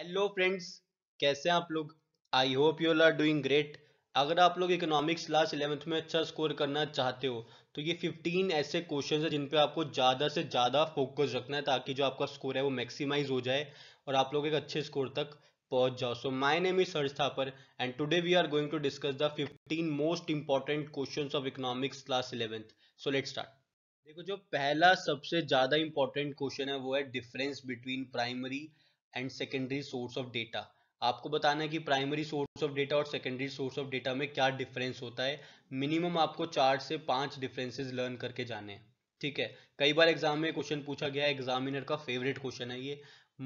hello friends कैसे हैं आप लोग I hope you are doing great अगर आप लोग इकोनॉमिक्स क्लास इलेवंथ में अच्छा स्कोर करना चाहते हो तो ये 15 ऐसे क्वेश्चन है जिन पे आपको ज़्यादा से ज़्यादा फोकस रखना है ताकि जो आपका स्कोर है वो मैक्सिमाइज हो जाए और आप लोग एक अच्छे स्कोर तक पहुंच जाओ so my name is Suraj Thapar and today we are going to discuss the fifteen most important question of economics class eleventh so let start देखो जो पहला सबसे ज़्यादा इंपॉर्टेंट क्वेश्चन है वो है difference between primary and secondary source of data आपको बताना है कि प्राइमरी सोर्स ऑफ डेटा और सेकेंडरी सोर्स ऑफ डेटा में क्या डिफरेंस होता है मिनिमम आपको चार से पांच डिफरेंसेस लर्न करके जाने हैं ठीक है कई बार एग्जाम में क्वेश्चन पूछा गया है एग्जामिनर का फेवरेट क्वेश्चन है ये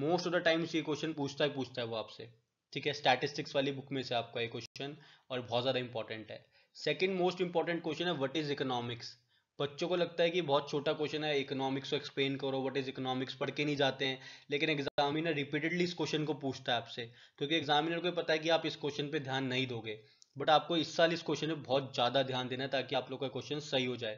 मोस्ट ऑफ द टाइम्स ये क्वेश्चन पूछता ही पूछता है वो आपसे ठीक है स्टैटिस्टिक्स वाली बुक में से आपका ये क्वेश्चन और बहुत ज़्यादा इंपॉर्टेंट है सेकेंड मोस्ट इंपॉर्टेंट क्वेश्चन है वट इज इकोनॉमिक्स बच्चों को लगता है कि बहुत छोटा क्वेश्चन है इकोनॉमिक्स को एक्सप्लेन करो व्हाट इज इकोनॉमिक्स पढ़ के नहीं जाते हैं लेकिन एग्जामिनर रिपीटेडली इस क्वेश्चन को पूछता है आपसे क्योंकि एग्जामिनर को पता है कि आप इस क्वेश्चन पे ध्यान नहीं दोगे बट आपको इस साल इस क्वेश्चन पे बहुत ज़्यादा ध्यान देना है ताकि आप लोग का क्वेश्चन सही हो जाए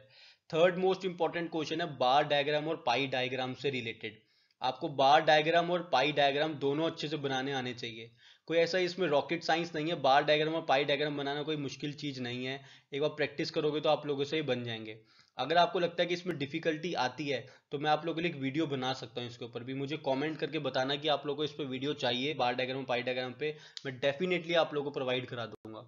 थर्ड मोस्ट इंपॉर्टेंट क्वेश्चन है बार डायग्राम और पाई डायग्राम से रिलेटेड आपको बार डायग्राम और पाई डायग्राम दोनों अच्छे से बनाने आने चाहिए कोई ऐसा इसमें रॉकेट साइंस नहीं है बार डायग्राम और पाई डायग्राम बनाना कोई मुश्किल चीज़ नहीं है एक बार प्रैक्टिस करोगे तो आप लोगों से ही बन जाएंगे अगर आपको लगता है कि इसमें डिफिकल्टी आती है तो मैं आप लोगों के लिए एक वीडियो बना सकता हूँ इसके ऊपर भी मुझे कॉमेंट करके बताना कि आप लोगों को इस पर वीडियो चाहिए बार डायग्राम पाई डायग्राम पे मैं डेफिनेटली आप लोगों को प्रोवाइड करा दूंगा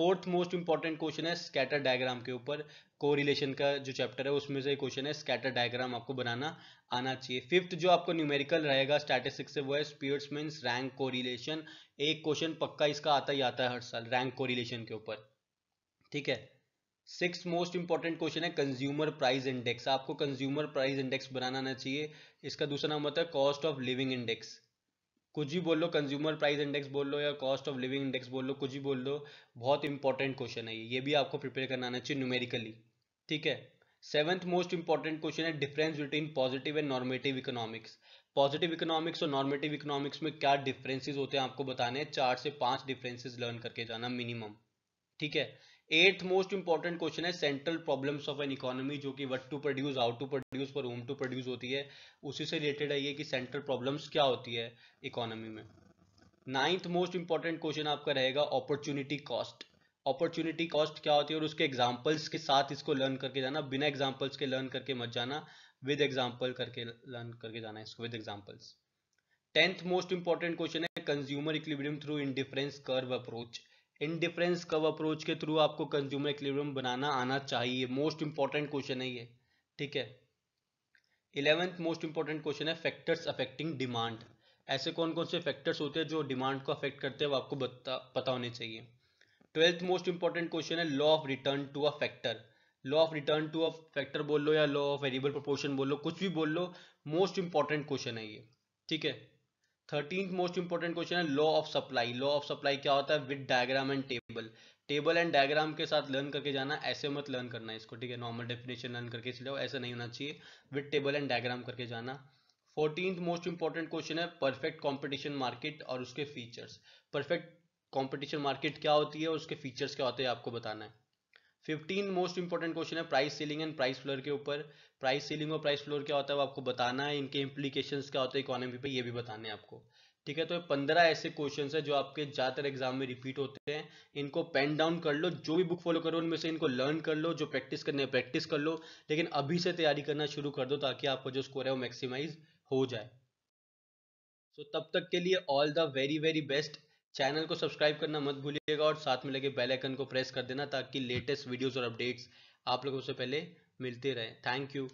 फोर्थ मोस्ट इंपॉर्टेंट क्वेश्चन है स्कैटर डायग्राम के ऊपर कोरिलेशन का जो चैप्टर है उसमें से क्वेश्चन है स्कैटर डायग्राम आपको बनाना आना चाहिए फिफ्थ जो आपको न्यूमेरिकल रहेगा स्टैटिस्टिक्स से वो है मीन रैंक कोरिलेशन एक क्वेश्चन पक्का इसका आता ही आता है हर साल रैंक कोरिलेशन के ऊपर ठीक है सिक्स मोस्ट इंपॉर्टेंट क्वेश्चन है कंज्यूमर प्राइस इंडेक्स आपको कंज्यूमर प्राइस इंडेक्स बनाना आना चाहिए इसका दूसरा नाम होता है कॉस्ट ऑफ लिविंग इंडेक्स कुछ भी बोल लो कंज्यूमर प्राइस इंडेक्स बोल लो या कॉस्ट ऑफ लिविंग इंडेक्स बोल लो कुछ भी बोल लो बहुत इंपॉर्टेंट क्वेश्चन है ये ये भी आपको प्रिपेयर करना आना चाहिए न्यूमेरिकली ठीक है सेवेंथ मोस्ट इंपॉर्टेंट क्वेश्चन है difference between positive and normative economics positive economics और नॉर्मेटिव इकोनॉमिक्स में क्या डिफरेंसेज होते हैं आपको बताने हैं चार से पांच डिफरेंसेज लर्न करके जाना मिनिमम ठीक है एट मोस्ट इंपॉर्टेंट क्वेश्चन है central problems of an economy जो कि what to produce how to produce और होम टू प्रोड्यूस होती है उसी से रिलेटेड है ये कि सेंट्रल प्रॉब्लम्स क्या होती है इकोनॉमी में नाइन्थ मोस्ट इंपॉर्टेंट क्वेश्चन आपका रहेगा अपॉर्चुनिटी कॉस्ट अपॉर्चुनिटी कॉस्ट क्या होती है और उसके एग्जाम्पल्स के साथ इसको लर्न करके जाना बिना एग्जाम्पल्स के लर्न करके मत जाना विद एग्जाम्पल करके लर्न करके जाना इसको with examples tenth most important question है consumer equilibrium through indifference curve approach in curve approach के थ्रू आपको कंज्यूमर इक्विलिब्रियम बनाना आना चाहिए मोस्ट इंपॉर्टेंट क्वेश्चन है ये ठीक है इलेवेंथ मोस्ट इंपॉर्टेंट क्वेश्चन है फैक्टर्स अफेक्टिंग डिमांड ऐसे कौन कौन से फैक्टर्स होते हैं जो डिमांड को अफेक्ट करते हैं वो आपको पता होने चाहिए ट्वेल्थ मोस्ट इंपॉर्टेंट क्वेश्चन है law of return to a factor law of return to a factor बोल लो या लॉ ऑफ वेरिएबल प्रोपोर्शन बोल लो कुछ भी बोल लो मोस्ट इंपॉर्टेंट क्वेश्चन है ये ठीक है थर्टीन मोस्ट इंपॉर्टेंट क्वेश्चन है law of supply law of supply क्या होता है with diagram and table table and diagram के साथ लर्न करके जाना ऐसे मत लर्न करना इसको ठीक है नॉर्मल डेफिनेशन लर्न करके चलो ऐसा नहीं होना चाहिए विद टेबल एंड डायग्राम करके जाना फोर्टीन मोस्ट इंपॉर्टेंट क्वेश्चन है परफेक्ट कॉम्पिटिशन मार्केट और उसके फीचर्स परफेक्ट कॉम्पिटिशन मार्केट क्या होती है और उसके फीचर्स क्या होते हैं आपको बताना है फिफ्टीन मोस्ट इंपॉर्टेंट क्वेश्चन है price ceiling and price floor के ऊपर प्राइस सीलिंग और प्राइस फ्लोर क्या होता है वो आपको बताना है इनके इम्प्लीकेशन क्या होते हैं इकोनॉमी पर ये भी बताने आपको ठीक है तो पंद्रह ऐसे क्वेश्चन है जो आपके ज़्यादातर एग्जाम में रिपीट होते हैं इनको पेन डाउन कर लो जो भी बुक फॉलो करो उनमें से इनको लर्न कर लो जो प्रैक्टिस करने है प्रैक्टिस कर लो लेकिन अभी से तैयारी करना शुरू कर दो ताकि आपका जो स्कोर है वो मैक्सिमाइज हो जाए तो तब तक के लिए all the very very best channel को सब्सक्राइब करना मत भूलिएगा और साथ में लगे बेल आइकन को प्रेस कर देना ताकि लेटेस्ट वीडियोस और अपडेट्स आप लोगों से पहले मिलते रहे थैंक यू